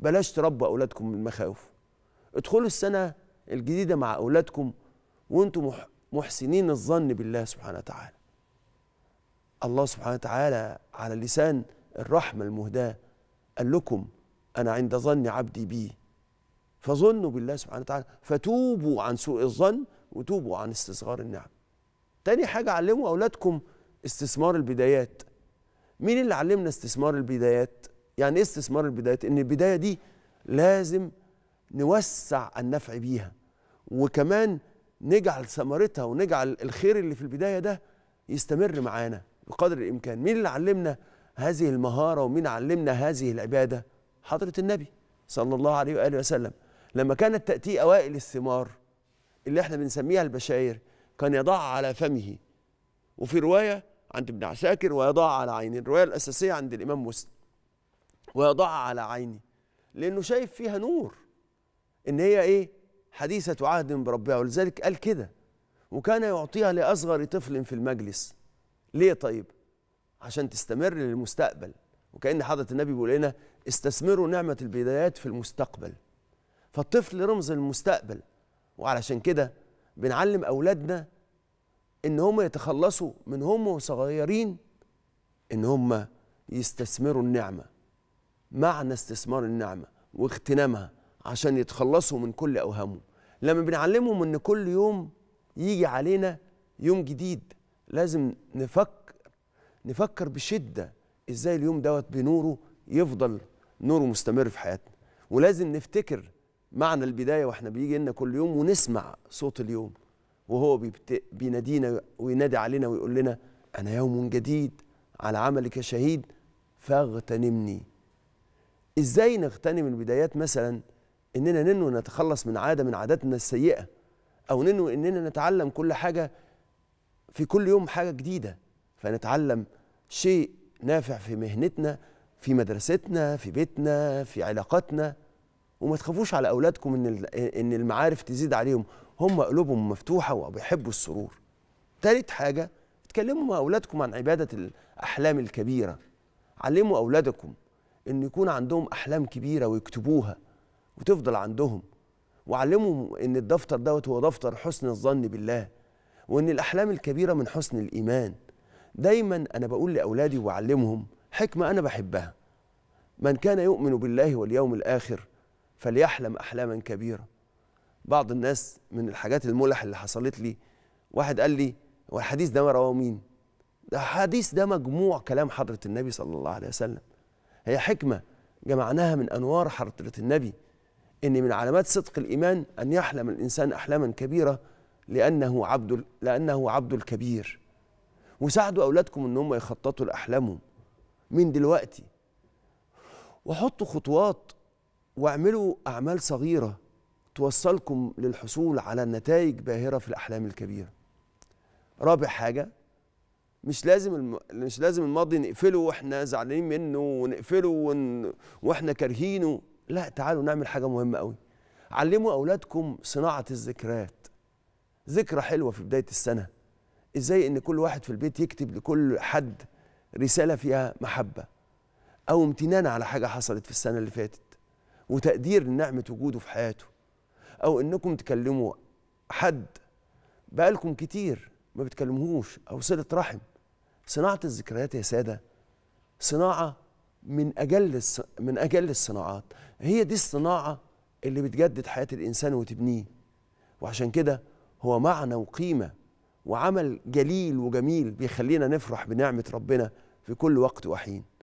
بلاش تربوا اولادكم من المخاوف ادخلوا السنه الجديده مع اولادكم وانتم محسنين الظن بالله سبحانه وتعالى الله سبحانه وتعالى على لسان الرحمه المهداه قال لكم انا عند ظن عبدي بي فظنوا بالله سبحانه وتعالى فتوبوا عن سوء الظن وتوبوا عن استصغار النعم تاني حاجه علموا اولادكم استثمار البدايات مين اللي علمنا استثمار البدايات يعني ايه استثمار البدايات ان البدايه دي لازم نوسع النفع بيها وكمان نجعل ثمرتها ونجعل الخير اللي في البدايه ده يستمر معانا بقدر الامكان مين اللي علمنا هذه المهاره ومين علمنا هذه العباده حضره النبي صلى الله عليه واله وسلم لما كانت تاتي اوائل الثمار اللي احنا بنسميها البشاير كان يضع على فمه وفي روايه عند ابن عساكر ويضع على عينه الروايه الاساسيه عند الامام مسلم ويضعها على عيني لأنه شايف فيها نور إن هي إيه حديثة عهد بربها ولذلك قال كده وكان يعطيها لأصغر طفل في المجلس ليه طيب عشان تستمر للمستقبل وكأن حضرة النبي بيقول لنا استثمروا نعمة البدايات في المستقبل فالطفل رمز المستقبل وعلشان كده بنعلم أولادنا إن هم يتخلصوا من هم وصغيرين إن هم يستثمروا النعمه معنى استثمار النعمة واغتنامها عشان يتخلصوا من كل أوهامهم لما بنعلمهم أن كل يوم يجي علينا يوم جديد لازم نفكر نفكر بشدة إزاي اليوم دوت بنوره يفضل نوره مستمر في حياتنا ولازم نفتكر معنى البداية وإحنا بيجي لنا كل يوم ونسمع صوت اليوم وهو بينادينا وينادي علينا ويقول لنا أنا يوم جديد على عملك شهيد فاغتنمني ازاي نغتنم البدايات مثلا اننا ننوي نتخلص من عاده من عاداتنا السيئه او ننوي اننا نتعلم كل حاجه في كل يوم حاجه جديده فنتعلم شيء نافع في مهنتنا في مدرستنا في بيتنا في علاقاتنا وما تخافوش على اولادكم ان ان المعارف تزيد عليهم هم قلوبهم مفتوحه وبيحبوا السرور تالت حاجه اتكلموا مع اولادكم عن عباده الاحلام الكبيره علموا اولادكم ان يكون عندهم احلام كبيره ويكتبوها وتفضل عندهم وعلمهم ان الدفتر دوت هو دفتر حسن الظن بالله وان الاحلام الكبيره من حسن الايمان دايما انا بقول لاولادي وبعلمهم حكمه انا بحبها من كان يؤمن بالله واليوم الاخر فليحلم احلاما كبيره بعض الناس من الحاجات الملح اللي حصلت لي واحد قال لي والحديث ده رواه مين ده حديث ده مجموع كلام حضره النبي صلى الله عليه وسلم هي حكمة جمعناها من أنوار حضرة النبي إن من علامات صدق الإيمان أن يحلم الإنسان أحلاما كبيرة لأنه عبد لأنه عبد الكبير وساعدوا أولادكم إن هم يخططوا لأحلامهم من دلوقتي وحطوا خطوات واعملوا أعمال صغيرة توصلكم للحصول على نتائج باهرة في الأحلام الكبيرة رابع حاجة مش لازم الم... مش لازم الماضي نقفله واحنا زعلانين منه ونقفله ون... واحنا كارهينه لا تعالوا نعمل حاجه مهمه قوي علموا اولادكم صناعه الذكريات ذكرى حلوه في بدايه السنه ازاي ان كل واحد في البيت يكتب لكل حد رساله فيها محبه او امتنان على حاجه حصلت في السنه اللي فاتت وتقدير لنعمه وجوده في حياته او انكم تكلموا حد بقالكم كتير ما بتكلموهوش او صله رحم صناعه الذكريات يا ساده صناعه من اجل من اجل الصناعات هي دي الصناعه اللي بتجدد حياه الانسان وتبنيه وعشان كده هو معنى وقيمه وعمل جليل وجميل بيخلينا نفرح بنعمه ربنا في كل وقت وحين